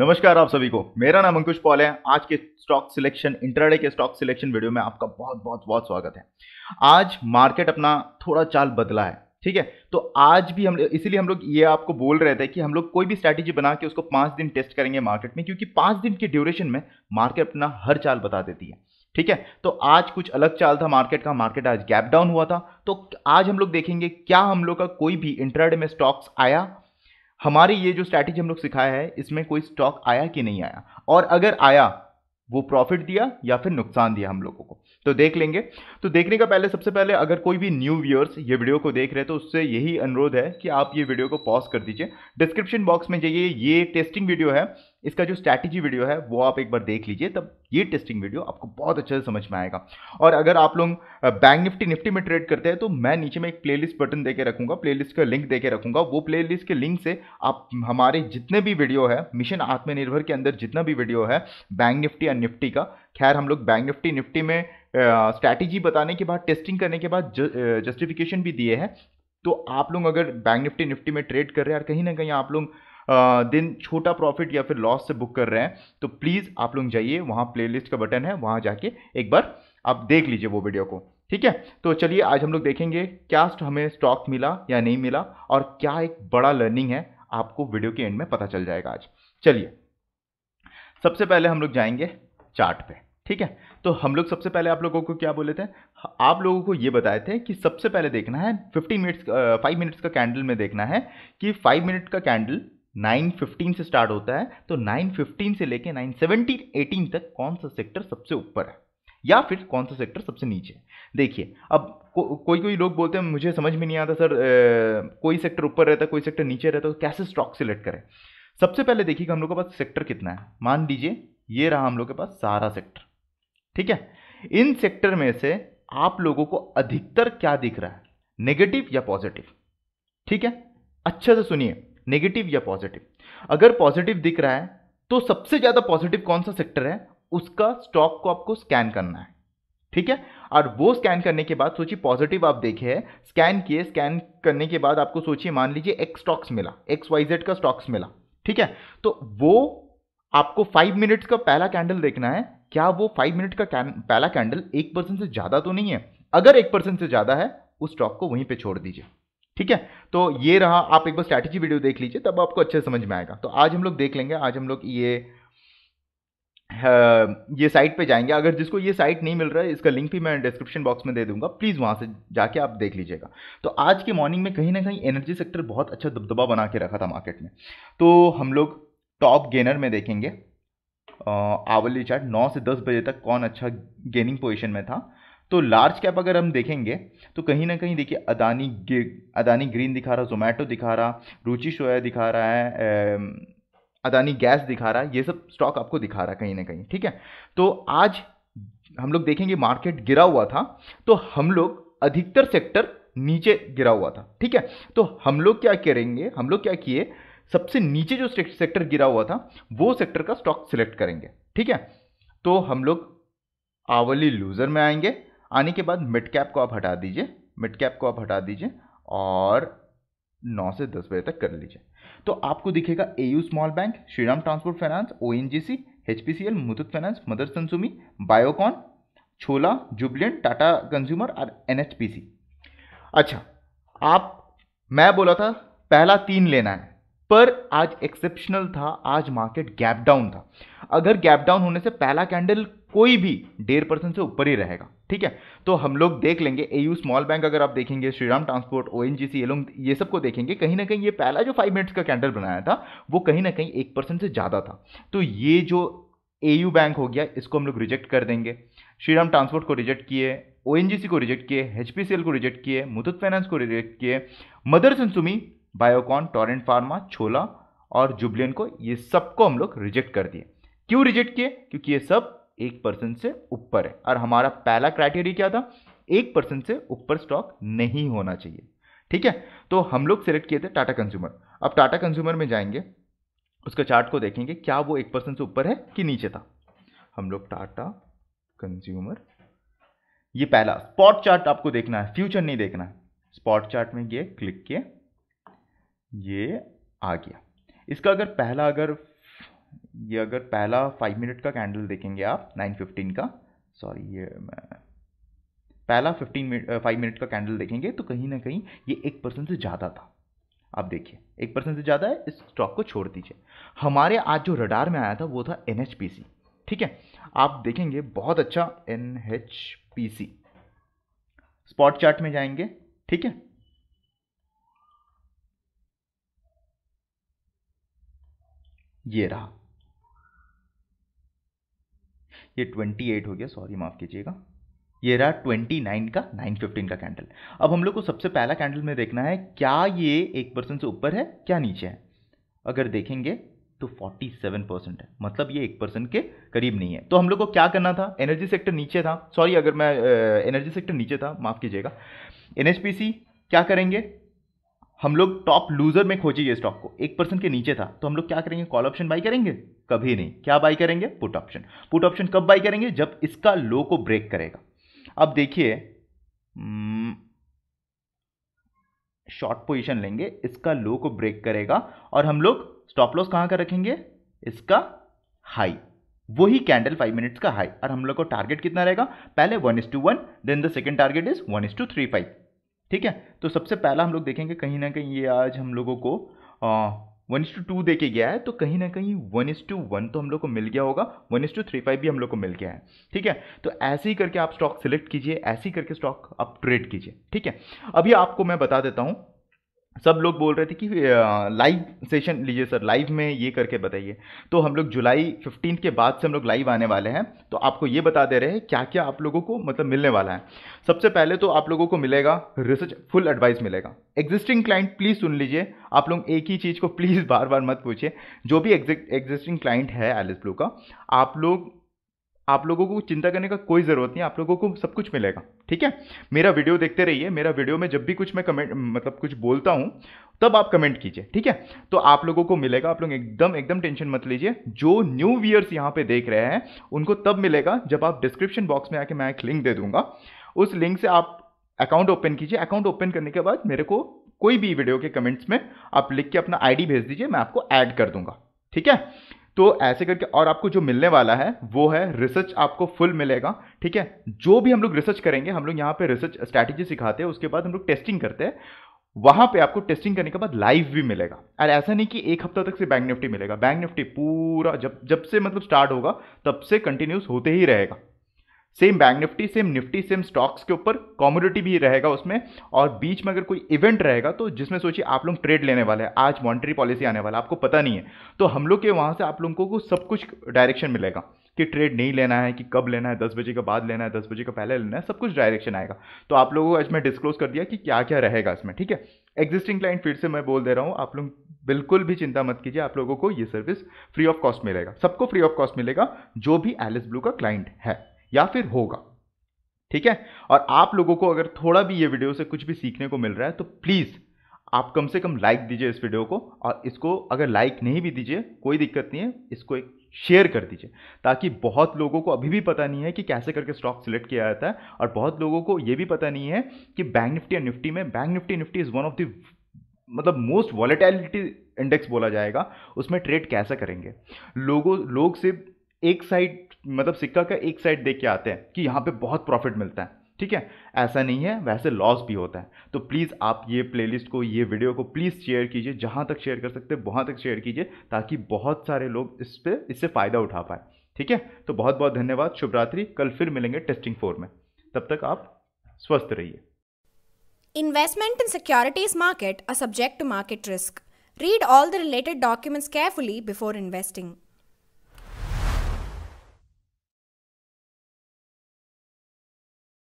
नमस्कार आप सभी को मेरा नाम अंकुश पॉल है आज के स्टॉक सिलेक्शन इंटरडे के स्टॉक सिलेक्शन वीडियो में आपका बहुत बहुत बहुत स्वागत है आज मार्केट अपना थोड़ा चाल बदला है ठीक है तो आज भी हम इसीलिए हम लोग ये आपको बोल रहे थे कि हम लोग कोई भी स्ट्रैटेजी बना के उसको पाँच दिन टेस्ट करेंगे मार्केट में क्योंकि पाँच दिन के ड्यूरेशन में मार्केट अपना हर चाल बता देती है ठीक है तो आज कुछ अलग चाल था मार्केट का मार्केट आज गैप डाउन हुआ था तो आज हम लोग देखेंगे क्या हम लोग का कोई भी इंटरडे में स्टॉक्स आया हमारी ये जो स्ट्रैटेजी हम लोग सिखाया है इसमें कोई स्टॉक आया कि नहीं आया और अगर आया वो प्रॉफिट दिया या फिर नुकसान दिया हम लोगों को तो देख लेंगे तो देखने का पहले सबसे पहले अगर कोई भी न्यू व्यूअर्स ये वीडियो को देख रहे हैं तो उससे यही अनुरोध है कि आप ये वीडियो को पॉज कर दीजिए डिस्क्रिप्शन बॉक्स में जाइए ये टेस्टिंग वीडियो है इसका जो स्ट्रैटेजी वीडियो है वो आप एक बार देख लीजिए तब ये टेस्टिंग वीडियो आपको बहुत अच्छे से समझ में आएगा और अगर आप लोग बैंक निफ्टी निफ्टी में ट्रेड करते हैं तो मैं नीचे में एक प्लेलिस्ट बटन दे के रखूँगा प्लेलिस्ट का लिंक दे के रखूँगा वो प्लेलिस्ट के लिंक से आप हमारे जितने भी वीडियो है मिशन आत्मनिर्भर के अंदर जितना भी वीडियो है बैंक निफ्टी एंड निफ्टी का खैर हम लोग बैंक निफ्टी निफ्टी में स्ट्रैटेजी बताने के बाद टेस्टिंग करने के बाद जस्टिफिकेशन भी दिए हैं तो आप लोग अगर बैंक निफ्टी निफ्टी में ट्रेड कर रहे हैं और कहीं ना कहीं आप लोग दिन छोटा प्रॉफिट या फिर लॉस से बुक कर रहे हैं तो प्लीज़ आप लोग जाइए वहाँ प्लेलिस्ट का बटन है वहाँ जाके एक बार आप देख लीजिए वो वीडियो को ठीक है तो चलिए आज हम लोग देखेंगे क्या हमें स्टॉक मिला या नहीं मिला और क्या एक बड़ा लर्निंग है आपको वीडियो के एंड में पता चल जाएगा आज चलिए सबसे पहले हम लोग जाएंगे चार्ट पे ठीक है तो हम लोग सबसे पहले आप लोगों को क्या बोले थे आप लोगों को ये बताए थे कि सबसे पहले देखना है 15 मिनट्स फाइव मिनट्स का कैंडल में देखना है कि फाइव मिनट का कैंडल नाइन फिफ्टीन से स्टार्ट होता है तो नाइन फिफ्टीन से लेकर नाइन 18 एटीन तक कौन सा सेक्टर सबसे ऊपर है या फिर कौन सा सेक्टर सबसे नीचे देखिए अब को, कोई कोई लोग बोलते हैं मुझे समझ में नहीं आता सर ए, कोई सेक्टर ऊपर रहता कोई सेक्टर नीचे रहता तो कैसे स्टॉक सिलेक्ट करें सबसे पहले देखिए कि हम लोग के पास सेक्टर कितना है मान लीजिए ये रहा हम लोग के पास सारा सेक्टर ठीक है इन सेक्टर में से आप लोगों को अधिकतर क्या दिख रहा है नेगेटिव या पॉजिटिव ठीक है अच्छे से सुनिए नेगेटिव या पॉजिटिव अगर पॉजिटिव दिख रहा है तो सबसे ज़्यादा पॉजिटिव कौन सा सेक्टर है उसका स्टॉक को आपको स्कैन करना है ठीक है और वो स्कैन करने के बाद सोचिए पॉजिटिव आप देखे स्कैन किए स्कैन करने के बाद आपको सोचिए मान लीजिए एक्स स्टॉक्स मिला एक्स वाई जेड का स्टॉक्स मिला ठीक है तो वो आपको फाइव मिनट्स का पहला कैंडल देखना है क्या वो फाइव मिनट का पहला कैंडल एक परसेंट से ज़्यादा तो नहीं है अगर एक परसेंट से ज़्यादा है उस स्टॉक को वहीं पे छोड़ दीजिए ठीक है तो ये रहा आप एक बार स्ट्रैटेजी वीडियो देख लीजिए तब आपको अच्छे समझ में आएगा तो आज हम लोग देख लेंगे आज हम लोग ये ये साइट पे जाएंगे अगर जिसको ये साइट नहीं मिल रहा है इसका लिंक भी मैं डिस्क्रिप्शन बॉक्स में दे दूंगा प्लीज़ वहाँ से जाके आप देख लीजिएगा तो आज के मॉर्निंग में कहीं ना कहीं एनर्जी सेक्टर बहुत अच्छा दबदबा बना के रखा था मार्केट में तो हम लोग टॉप गेनर में देखेंगे आवली चार्ट नौ से दस बजे तक कौन अच्छा गेनिंग पोजिशन में था तो लार्ज कैप अगर हम देखेंगे तो कहीं ना कहीं देखिए अदानी अदानी ग्रीन दिखा रहा जोमेटो दिखा रहा रुचि शोया दिखा रहा है अदानी गैस दिखा रहा है ये सब स्टॉक आपको दिखा रहा है कहीं ना कहीं ठीक है तो आज हम लोग देखेंगे मार्केट गिरा हुआ था तो हम लोग अधिकतर सेक्टर नीचे गिरा हुआ था ठीक है तो हम लोग क्या करेंगे हम लोग क्या किए सबसे नीचे जो सेक्टर गिरा हुआ था वो सेक्टर का स्टॉक सिलेक्ट करेंगे ठीक है तो हम लोग आवली लूजर में आएंगे आने के बाद मिड कैप को आप हटा दीजिए मिड कैप को आप हटा दीजिए और नौ से दस बजे तक कर लीजिए तो आपको दिखेगा A U small bank Shriram transport finance O N G C H P C L Muthoot finance Motherson Biocon Chola Jubilant Tata consumer और एन एच पी सी अच्छा आप मैं बोला था पहला तीन लेना है पर आज एक्सेप्शनल था आज मार्केट गैप डाउन था अगर गैप डाउन होने से पहला कैंडल कोई भी डेढ़ परसेंट से ऊपर ही रहेगा ठीक है तो हम लोग देख लेंगे एयू स्मॉल बैंक अगर आप देखेंगे श्रीराम ट्रांसपोर्ट ओ ये लोग ये सब को देखेंगे कहीं ना कहीं ये पहला जो फाइव मिनट्स का कैंडल बनाया था वो कहीं ना कहीं एक परसेंट से ज़्यादा था तो ये जो ए बैंक हो गया इसको हम लोग रिजेक्ट कर देंगे श्रीराम ट्रांसपोर्ट को रिजेक्ट किए ओ को रिजेक्ट किए एच को रिजेक्ट किए मुथुत फाइनेंस को रिजेक्ट किए मदर्स एंड सुमी बायोकॉन टॉरेंट फार्मा छोला और जुबलियन को ये सबको हम लोग रिजेक्ट कर दिए क्यों रिजेक्ट किए क्योंकि ये सब एक परसेंट से ऊपर है और हमारा पहला क्राइटेरिया क्या था एक परसेंट से ऊपर स्टॉक नहीं होना चाहिए ठीक है तो हम लोग सिलेक्ट किए थे टाटा कंज्यूमर अब टाटा कंज्यूमर में जाएंगे उसका चार्ट को देखेंगे क्या वो एक परसेंट से ऊपर है कि नीचे था हम लोग टाटा कंज्यूमर ये पहला स्पॉट चार्ट आपको देखना है फ्यूचर नहीं देखना है स्पॉट चार्ट में ये क्लिक किए ये आ गया इसका अगर पहला अगर ये अगर पहला फाइव मिनट का कैंडल देखेंगे आप नाइन फिफ्टीन का सॉरी ये पहला फिफ्टीन मिनट फाइव मिनट का कैंडल देखेंगे तो कहीं ना कहीं ये एक परसेंट से ज़्यादा था आप देखिए एक परसेंट से ज़्यादा है इस स्टॉक को छोड़ दीजिए हमारे आज जो रडार में आया था वो था एन ठीक है आप देखेंगे बहुत अच्छा एन स्पॉट चार्ट में जाएंगे ठीक है ये रहा ये ट्वेंटी एट हो गया सॉरी माफ़ कीजिएगा ये रहा ट्वेंटी नाइन का नाइन फिफ्टीन का कैंडल अब हम लोग को सबसे पहला कैंडल में देखना है क्या ये एक परसेंट से ऊपर है क्या नीचे है अगर देखेंगे तो 47 परसेंट है मतलब ये एक परसेंट के करीब नहीं है तो हम लोग को क्या करना था एनर्जी सेक्टर नीचे था सॉरी अगर मैं एनर्जी सेक्टर नीचे था माफ़ कीजिएगा एनएचपीसी क्या करेंगे हम लोग टॉप लूजर में ये स्टॉक को एक परसेंट के नीचे था तो हम लोग क्या करेंगे कॉल ऑप्शन बाई करेंगे कभी नहीं क्या बाई करेंगे पुट ऑप्शन पुट ऑप्शन कब बाई करेंगे जब इसका लो को ब्रेक करेगा अब देखिए शॉर्ट हम्म, पोजिशन लेंगे इसका लो को ब्रेक करेगा और हम लोग स्टॉप लॉस कहाँ का रखेंगे इसका हाई वही कैंडल फाइव मिनट्स का हाई और हम लोग को टारगेट कितना रहेगा पहले one is to one then the second target is one is to three five ठीक है तो सबसे पहला हम लोग देखेंगे कहीं ना कहीं ये आज हम लोगों को one is to two two के गया है तो कहीं ना कहीं वन इज टू वन तो हम लोग को मिल गया होगा one is to three five भी हम लोग को मिल गया है ठीक है तो ऐसे ही करके आप स्टॉक सिलेक्ट कीजिए ऐसे ही करके स्टॉक आप ट्रेड कीजिए ठीक है अभी आपको मैं बता देता हूँ सब लोग बोल रहे थे कि लाइव सेशन लीजिए सर लाइव में ये करके बताइए तो हम लोग जुलाई फिफ्टीन के बाद से हम लोग लाइव आने वाले हैं तो आपको ये बता दे रहे हैं क्या क्या आप लोगों को मतलब मिलने वाला है सबसे पहले तो आप लोगों को मिलेगा रिसर्च फुल एडवाइस मिलेगा एग्जिस्टिंग क्लाइंट प्लीज़ सुन लीजिए आप लोग एक ही चीज़ को प्लीज़ बार बार मत पूछिए जो भी एग्जिस्टिंग क्लाइंट है एलिस ब्लू का आप लोग आप लोगों को चिंता करने का कोई ज़रूरत नहीं आप लोगों को सब कुछ मिलेगा ठीक है मेरा वीडियो देखते रहिए मेरा वीडियो में जब भी कुछ मैं कमेंट मतलब कुछ बोलता हूँ तब आप कमेंट कीजिए ठीक है तो आप लोगों को मिलेगा आप लोग एकदम एकदम टेंशन मत लीजिए जो न्यू व्यूअर्स यहाँ पे देख रहे हैं उनको तब मिलेगा जब आप डिस्क्रिप्शन बॉक्स में आके मैं एक लिंक दे दूंगा उस लिंक से आप अकाउंट ओपन कीजिए अकाउंट ओपन करने के बाद मेरे को कोई भी वीडियो के कमेंट्स में आप लिख के अपना आईडी भेज दीजिए मैं आपको ऐड कर दूंगा ठीक है तो ऐसे करके और आपको जो मिलने वाला है वो है रिसर्च आपको फुल मिलेगा ठीक है जो भी हम लोग रिसर्च करेंगे हम लोग यहाँ पे रिसर्च स्ट्रैटेजी सिखाते हैं उसके बाद हम लोग टेस्टिंग करते हैं वहां पे आपको टेस्टिंग करने के बाद लाइव भी मिलेगा और ऐसा नहीं कि एक हफ्ता तक से बैंक निफ्टी मिलेगा बैंक निफ्टी पूरा जब जब से मतलब स्टार्ट होगा तब से कंटिन्यूस होते ही रहेगा same bank Nifty same Nifty same stocks के ऊपर कॉमोडिटी भी रहेगा उसमें और बीच में अगर कोई इवेंट रहेगा तो जिसमें सोचिए आप लोग ट्रेड लेने वाले हैं आज मॉनिटरी पॉलिसी आने वाला आपको पता नहीं है तो हम लोग के वहाँ से आप लोगों को सब कुछ डायरेक्शन मिलेगा कि ट्रेड नहीं लेना है कि कब लेना है दस बजे के बाद लेना है दस बजे के पहले लेना है सब कुछ डायरेक्शन आएगा तो आप लोगों को आज मैं डिस्क्लोज कर दिया कि क्या क्या रहेगा इसमें ठीक है एग्जिस्टिंग क्लाइंट फिर से मैं बोल दे रहा हूँ आप लोग बिल्कुल भी चिंता मत कीजिए आप लोगों को ये सर्विस फ्री ऑफ कॉस्ट मिलेगा सबको फ्री ऑफ कॉस्ट मिलेगा जो भी एलिस ब्लू का क्लाइंट है या फिर होगा ठीक है और आप लोगों को अगर थोड़ा भी ये वीडियो से कुछ भी सीखने को मिल रहा है तो प्लीज़ आप कम से कम लाइक दीजिए इस वीडियो को और इसको अगर लाइक नहीं भी दीजिए कोई दिक्कत नहीं है इसको एक शेयर कर दीजिए ताकि बहुत लोगों को अभी भी पता नहीं है कि कैसे करके स्टॉक सिलेक्ट किया जाता है और बहुत लोगों को ये भी पता नहीं है कि बैंक निफ्टी या निफ्टी में bank Nifty Nifty is one of the मतलब मोस्ट वॉलेटैलिटी इंडेक्स बोला जाएगा उसमें ट्रेड कैसे करेंगे लोगों लोग सिर्फ एक साइड मतलब सिक्का का एक साइड देख के आते हैं कि यहाँ पे बहुत प्रॉफिट मिलता है ठीक है ऐसा नहीं है वैसे लॉस भी होता है तो प्लीज़ आप ये प्लेलिस्ट को ये वीडियो को प्लीज़ शेयर कीजिए जहाँ तक शेयर कर सकते हैं वहाँ तक शेयर कीजिए ताकि बहुत सारे लोग इस पर इससे फ़ायदा उठा पाए ठीक है तो बहुत बहुत धन्यवाद शुभ रात्रि कल फिर मिलेंगे टेस्टिंग फोर में तब तक आप स्वस्थ रहिए Investment in securities market are subject to market risk. Read all the related documents carefully before investing.